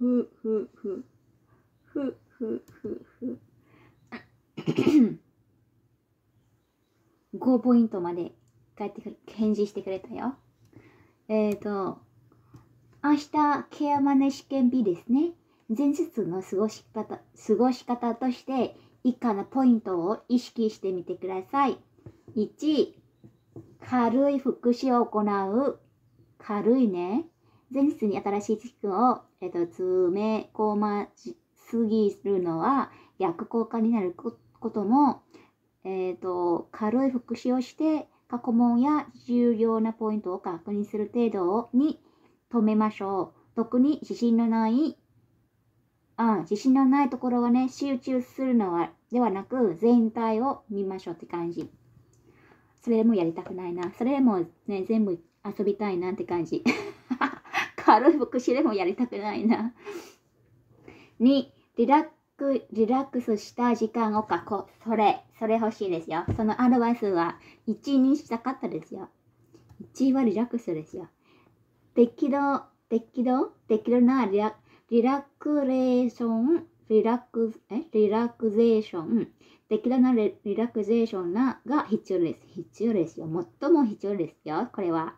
ふふふふふふふ5 ポイントまで返ってくる返事してくれたよえっ、ー、と明日ケアマネ試験日ですね前日の過ごし方過ごし方として以下のポイントを意識してみてください1軽い復習を行う軽いね前日に新しい知識を、えっと、詰め込ますぎるのは逆効果になることも、えっと、軽い復習をして過去問や重要なポイントを確認する程度に止めましょう。特に自信のないあ自信のないところはね、集中するのはではなく、全体を見ましょうって感じ。それでもやりたくないな。それでもね、全部遊びたいなって感じ。軽い牧師でもやりたくないな。2、リラック、リラックスした時間を確保。それ、それ欲しいですよ。そのアドバイスは1にしたかったですよ。1はリラックスですよ。適度、適度、適度なリラリラクレーションリラックス、えリラクゼーション、適度なリラクゼーションが必要です。必要ですよ。最も必要ですよ。これは。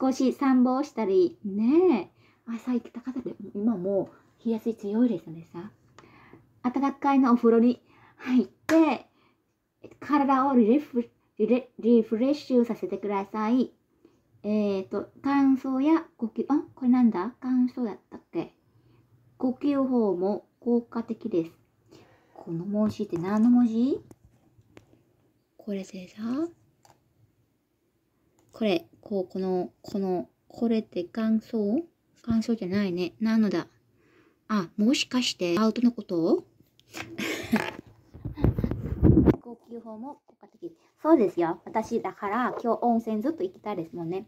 少し散歩をしたり、ねえ。朝行った方で、今もう冷やし強いですのでさ。暖かいのお風呂に入って、体をリフリレリフレッシュさせてください。えっ、ー、と、乾燥や呼吸、あ、これなんだ乾燥やったっけ呼吸法も効果的です。この文字って何の文字これでさ、これ、こう、この、この、これって感想感想じゃないね。なのだ。あ、もしかしてアウトのこと呼吸 法も効果的。そうですよ。私、だから今日温泉ずっと行きたいですもんね。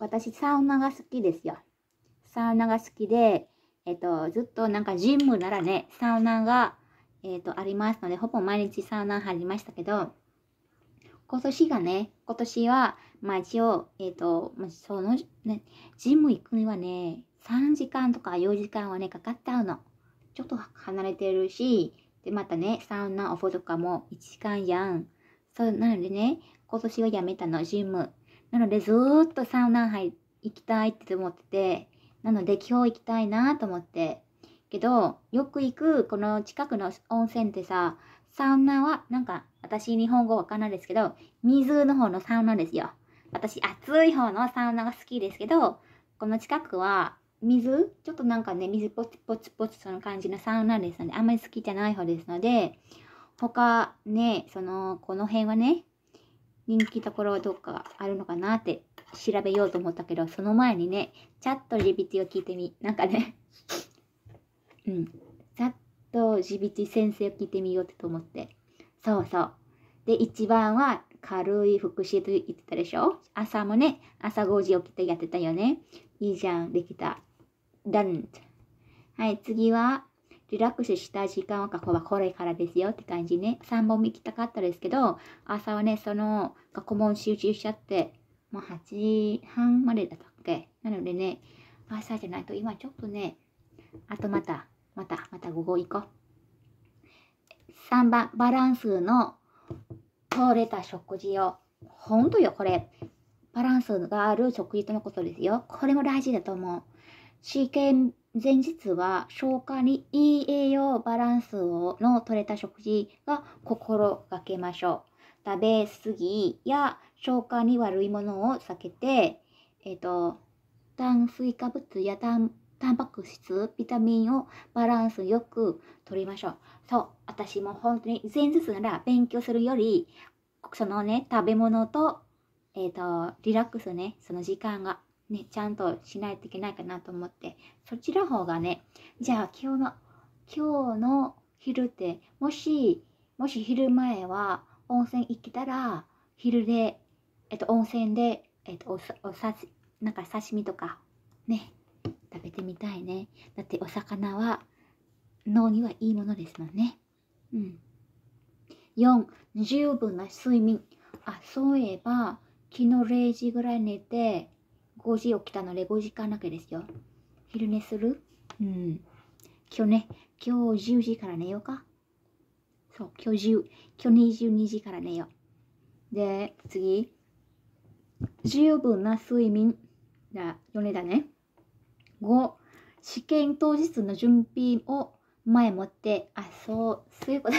私、サウナが好きですよ。サウナが好きで、えっ、ー、と、ずっとなんかジムならね、サウナが、えっ、ー、と、ありますので、ほぼ毎日サウナ入りましたけど、今年がね、今年は、まあ一応、えっ、ー、と、その、ね、ジム行くにはね、3時間とか4時間はね、かかっちゃうの。ちょっと離れてるし、で、またね、サウナ、お風呂とかも1時間やん。そう、なのでね、今年はやめたの、ジム。なので、ずーっとサウナ入行きたいって思ってて、なので今日行きたいなと思って。けど、よく行くこの近くの温泉ってさ、サウナは、なんか、私日本語わかんないですけど、水の方のサウナですよ。私、暑い方のサウナが好きですけど、この近くは、水ちょっとなんかね、水ポツポツポツその感じのサウナですので、あんまり好きじゃない方ですので、他ね、その、この辺はね、人気ところはどっかあるのかなって調べようと思ったけど、その前にね、チャット GPT を聞いてみ、なんかね うん、チャット GPT 先生を聞いてみようってと思って。そうそう。で、一番は軽い復習と言ってたでしょ朝もね、朝5時起きてやってたよね。いいじゃん、できた。done. はい、次は、リラックスした時間を確保はこれからですよって感じね。3本目行きたかったですけど、朝はね、その、学問集中しちゃって、もう8時半までだったケー。なのでね、朝じゃないと今ちょっとね、あとまた、また、また午後行こう。3番、バランスの取れた食事を。ほんとよ、これ。バランスがある食事とのことですよ。これも大事だと思う。試験前日は消化にいい栄養バランスをの取れた食事が心がけましょう。食べ過ぎや消化に悪いものを避けてえっ、ー、と、炭水化物や炭タンパク質、ビタミンをバランスよく取りましょう。そう、私も本当に前日なら勉強するより、そのね、食べ物と、えっ、ー、と、リラックスね、その時間がね、ちゃんとしないといけないかなと思って、そちら方がね、じゃあ今日の、今日の昼って、もし、もし昼前は温泉行けたら、昼で、えっ、と、温泉でえーと、とおさなんか刺身とかね食べてみたいねだってお魚は脳にはいいものですもんねうん4十分な睡眠あそういえば昨日0時ぐらい寝て5時起きたので5時間だけですよ昼寝するうん今日ね今日10時から寝ようかそう今日10今日22時から寝ようで次十分な睡眠だよねだね。5、試験当日の準備を前もって、あ、そう、そういうこと。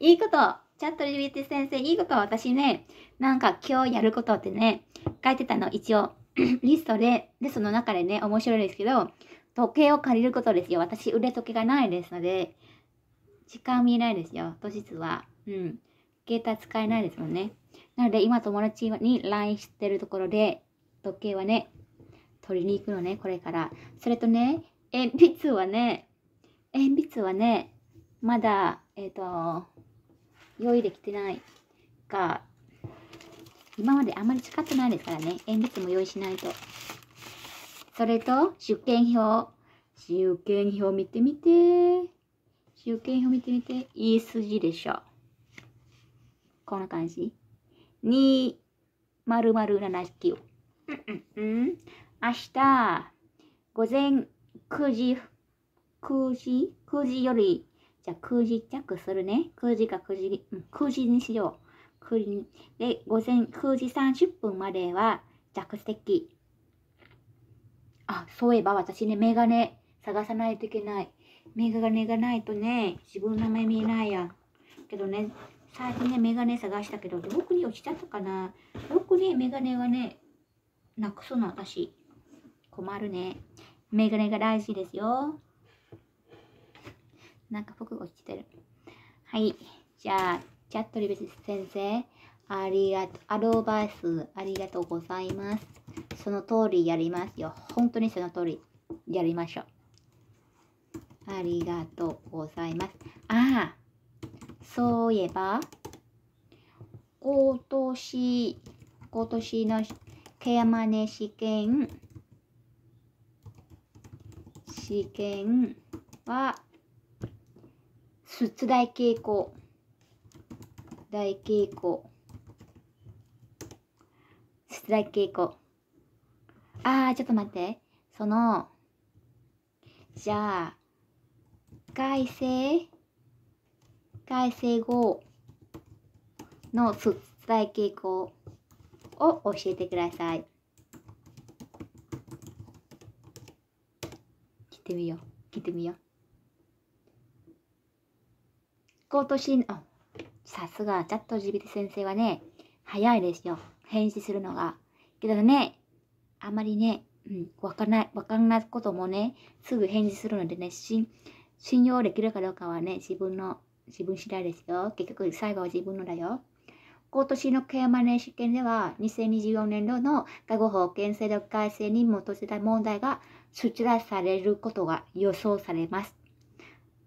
いいことチャットビティ先生、いいこと私ね、なんか今日やることってね、書いてたの、一応、リストで、で、その中でね、面白いですけど、時計を借りることですよ。私、腕時計がないですので、時間見えないですよ、当日は。うん。携帯使えないですもんね。なので、今友達に LINE してるところで、時計はね、取りに行くのね、これから。それとね、鉛筆はね、鉛筆はね、まだ、えっ、ー、と、用意できてないか、今まであんまり使ってないですからね、鉛筆も用意しないと。それと、出券表。出券表見てみて。出券表見てみて。いい筋でしょ。こんな感じ。2079。うんうんうん。明日、午前9時、9時 ?9 時より、じゃあ9時弱するね。9時か9時、うん、9時にしよう。9時で、午前9時30分までは着席。あ、そういえば私ね、メガネ探さないといけない。メガネがないとね、自分の目見えないやん。けどね、サーね、メガネ探したけど、どこに落ちちゃったかな。よくね、メガネはね、なくすの、私。困るね。メガネが大事ですよ。なんか僕が落ちてる。はい。じゃあ、チャットリベス先生、ありがとう、アドバイスありがとうございます。その通りやりますよ。本当にその通りやりましょう。ありがとうございます。ああ、そういえば、今年、今年のケヤマネ試験、試験は、出題傾向、大傾向、出題傾向。あー、ちょっと待って。その、じゃあ、改正体制語の伝え傾向を教えてください。聞いてみよう。聞いてみよう。今年さすが、チャット GPT 先生はね、早いですよ。返事するのが。けどね、あまりね、うん、わかんない、わかんないこともね、すぐ返事するのでね、信用できるかどうかはね、自分の自分次第ですよ。結局、最後は自分のだよ。今年のケアマネー試験では、2024年度の介護保険制度改正に基づいた問題が出題されることが予想されます。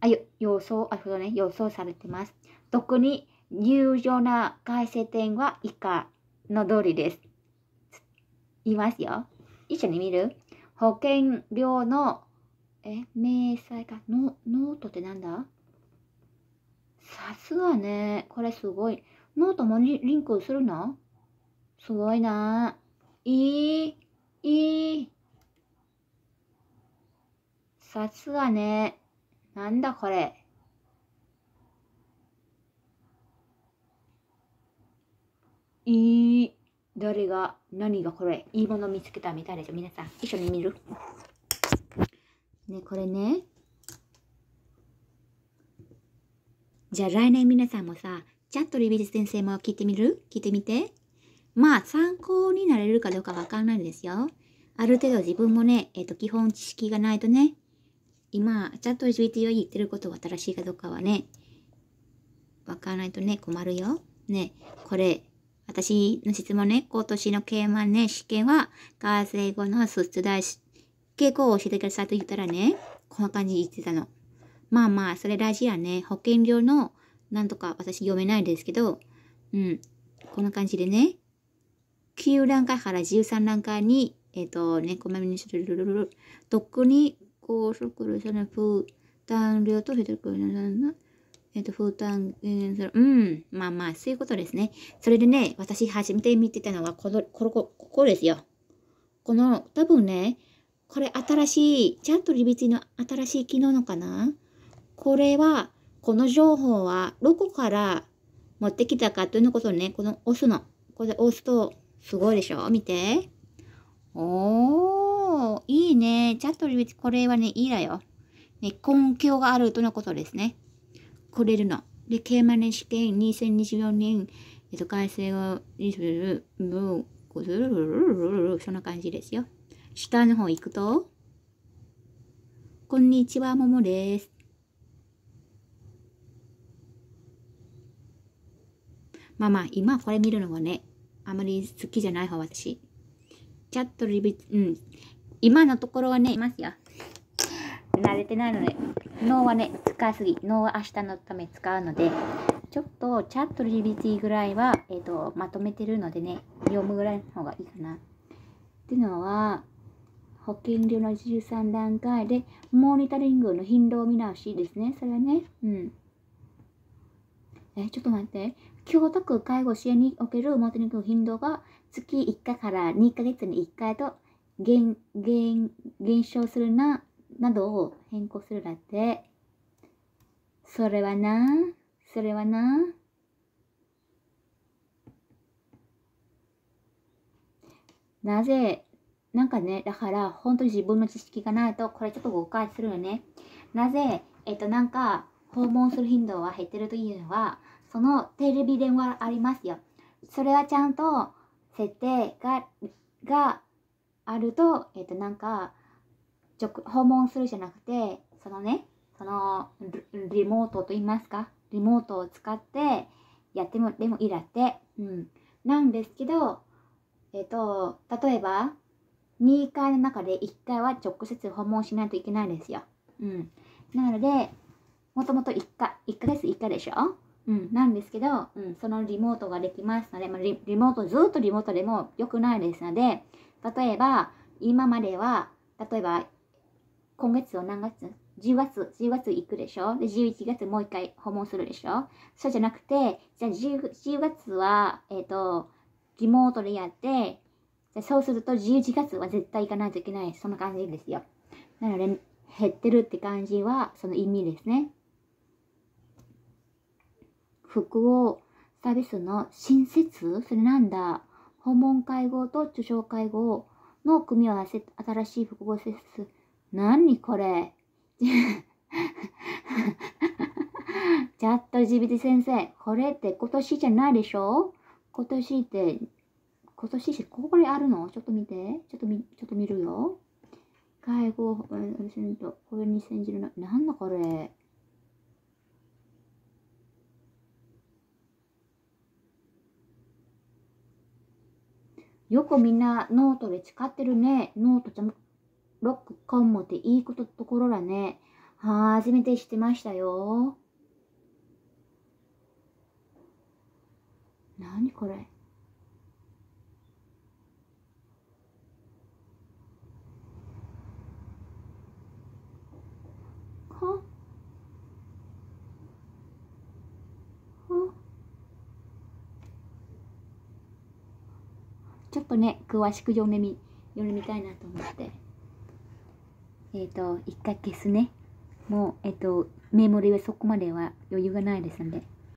あ、よ予想、あ、そうね、予想されてます。特に入場な改正点は以下の通りです。言いますよ。一緒に見る保険料の、え、明細か、ノノートってなんださすがね。これすごい。ノートもリリンクするのすごいな。いい、いい。さすがね。なんだこれ。いい。誰が、何がこれ。いいもの見つけたみたいでしょ。皆さん、一緒に見る。ね、これね。じゃあ来年皆さんもさ、ちゃんとリビジ先生も聞いてみる聞いてみて。まあ、参考になれるかどうかわかんないですよ。ある程度自分もね、えっ、ー、と、基本知識がないとね、今、チャット GPT が言ってることは正しいかどうかはね、わからないとね、困るよ。ね、これ、私の質問ね、今年の慶満ね、試験は、学生後の出題傾向を教えてくださいと言ったらね、こんな感じで言ってたの。まあまあ、それ大事やね。保険料の、なんとか私読めないですけど、うん。こんな感じでね、9段階から13段階に、えっ、ー、と、ね、こまめにする、特に高速度の負担量と、えっ、ー、と、負担、えー、うん、まあまあ、そういうことですね。それでね、私初めて見てたのは、この、ここ、ここですよ。この、多分ね、これ新しい、ちゃんとリビティの新しい機能のかなこれは、この情報はどこから持ってきたかというのことをね、この押すの。これ押すとすごいでしょ見て。おー、いいね。チャットリビッこれはね、いいだよ。ね、根拠があるとのことですね。くれるの。で、ーマネ試験2024年、えっと、改正をする、もう、ずるるるるるそんな感じですよ。下の方行くと、こんにちは、ももです。まあまあ、今これ見るのはね、あまり好きじゃない方、私。チャットリビ、うん。今のところはね、いますよ。慣れてないので、脳はね、使いすぎ。脳は明日のため使うので、ちょっとチャットリビティぐらいは、えっ、ー、と、まとめてるのでね、読むぐらいの方がいいかな。っていうのは、保険料の13段階で、モニタリングの頻度を見直しですね。それはね、うん。え、ちょっと待って。京都区介護支援における表に行く頻度が月1回から2ヶ月に1回と減減減少するな、などを変更するだって。それはな、それはな。なぜ、なんかね、だから本当に自分の知識がないと、これちょっと誤解するよね。なぜ、えっとなんか、訪問する頻度は減ってるというのは、そのテレビ電話ありますよ。それはちゃんと設定が、があると、えっ、ー、と、なんか、訪問するじゃなくて、そのね、そのリモートと言いますか、リモートを使ってやってもでもいいだって。うん。なんですけど、えっ、ー、と、例えば、2回の中で1回は直接訪問しないといけないんですよ。うん。なので、もともと1回、1ヶ月1回でしょうん、なんですけど、うん、そのリモートができますので、まあ、リリモート、ずっとリモートでも良くないですので、例えば、今までは、例えば、今月を何月 ?10 月、10月行くでしょで、11月もう一回訪問するでしょそうじゃなくて、じゃあ 10, 10月は、えっ、ー、と、リモートでやって、でそうすると11月は絶対行かないといけない。そんな感じですよ。なので、減ってるって感じは、その意味ですね。服をサービスの新設それなんだ訪問会合と受賞会合の組み合わせ新しい複合施設何これ チャット g ビ t 先生、これって今年じゃないでしょ今年って、今年ってここにあるのちょっと見て。ちょっと見、ちょっと見るよ。介護、これ2010の、なんだこれ。よくみんなノートで誓ってるね。ノートちゃん、ロックコンモっていいことところだね。は初めて知ってましたよ。何これっとね詳しく読めみ読みたいなと思ってえっ、ー、と一回消すねもうえっ、ー、とメモリはそこまでは余裕がないですので